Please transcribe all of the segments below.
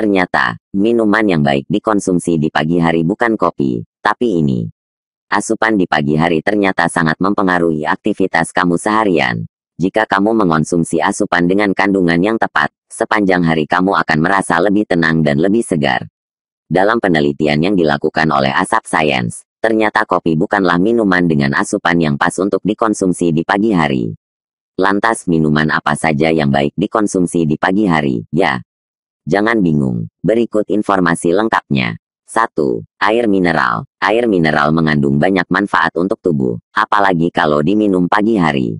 Ternyata, minuman yang baik dikonsumsi di pagi hari bukan kopi, tapi ini. Asupan di pagi hari ternyata sangat mempengaruhi aktivitas kamu seharian. Jika kamu mengonsumsi asupan dengan kandungan yang tepat, sepanjang hari kamu akan merasa lebih tenang dan lebih segar. Dalam penelitian yang dilakukan oleh Asap Science, ternyata kopi bukanlah minuman dengan asupan yang pas untuk dikonsumsi di pagi hari. Lantas minuman apa saja yang baik dikonsumsi di pagi hari? Ya, Jangan bingung, berikut informasi lengkapnya. 1. Air mineral. Air mineral mengandung banyak manfaat untuk tubuh, apalagi kalau diminum pagi hari.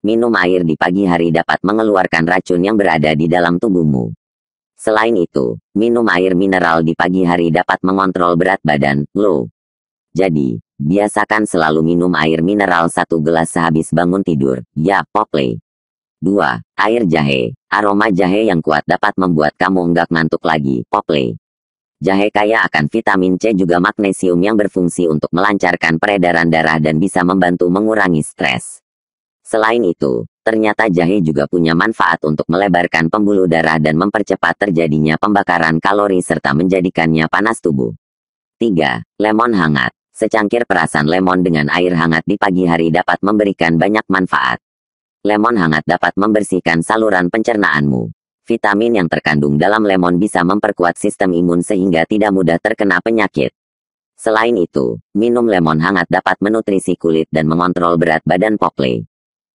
Minum air di pagi hari dapat mengeluarkan racun yang berada di dalam tubuhmu. Selain itu, minum air mineral di pagi hari dapat mengontrol berat badan, loh. Jadi, biasakan selalu minum air mineral satu gelas sehabis bangun tidur, ya, poplay. 2. Air jahe. Aroma jahe yang kuat dapat membuat kamu nggak ngantuk lagi. Poplay. Jahe kaya akan vitamin C juga magnesium yang berfungsi untuk melancarkan peredaran darah dan bisa membantu mengurangi stres. Selain itu, ternyata jahe juga punya manfaat untuk melebarkan pembuluh darah dan mempercepat terjadinya pembakaran kalori serta menjadikannya panas tubuh. 3. Lemon hangat. Secangkir perasan lemon dengan air hangat di pagi hari dapat memberikan banyak manfaat. Lemon hangat dapat membersihkan saluran pencernaanmu. Vitamin yang terkandung dalam lemon bisa memperkuat sistem imun sehingga tidak mudah terkena penyakit. Selain itu, minum lemon hangat dapat menutrisi kulit dan mengontrol berat badan Popley.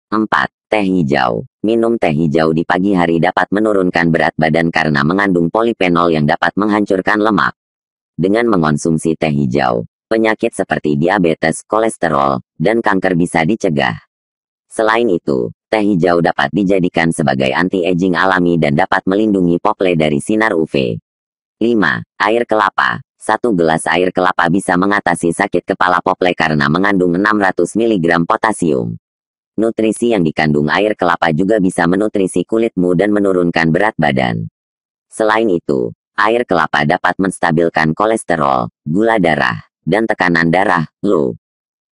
4. Teh hijau. Minum teh hijau di pagi hari dapat menurunkan berat badan karena mengandung polifenol yang dapat menghancurkan lemak. Dengan mengonsumsi teh hijau, penyakit seperti diabetes, kolesterol, dan kanker bisa dicegah. Selain itu, Teh hijau dapat dijadikan sebagai anti-aging alami dan dapat melindungi pople dari sinar UV. 5. Air kelapa. Satu gelas air kelapa bisa mengatasi sakit kepala pople karena mengandung 600 mg potasium. Nutrisi yang dikandung air kelapa juga bisa menutrisi kulitmu dan menurunkan berat badan. Selain itu, air kelapa dapat menstabilkan kolesterol, gula darah, dan tekanan darah, low.